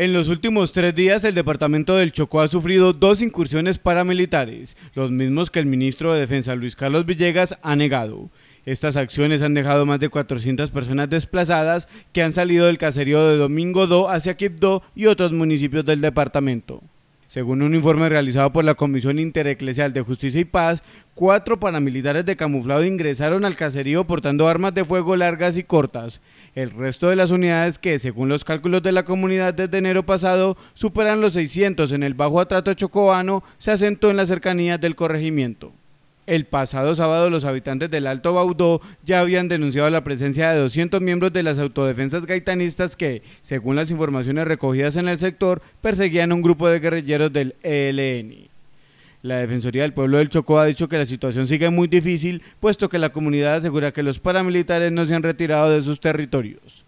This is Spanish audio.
En los últimos tres días, el departamento del Chocó ha sufrido dos incursiones paramilitares, los mismos que el ministro de Defensa Luis Carlos Villegas ha negado. Estas acciones han dejado más de 400 personas desplazadas que han salido del caserío de Domingo Do hacia Quibdó y otros municipios del departamento. Según un informe realizado por la Comisión Intereclesial de Justicia y Paz, cuatro paramilitares de camuflado ingresaron al caserío portando armas de fuego largas y cortas. El resto de las unidades que, según los cálculos de la comunidad desde enero pasado, superan los 600 en el Bajo Atrato Chocobano, se asentó en las cercanías del corregimiento. El pasado sábado los habitantes del Alto Baudó ya habían denunciado la presencia de 200 miembros de las autodefensas gaitanistas que, según las informaciones recogidas en el sector, perseguían a un grupo de guerrilleros del ELN. La Defensoría del Pueblo del Chocó ha dicho que la situación sigue muy difícil, puesto que la comunidad asegura que los paramilitares no se han retirado de sus territorios.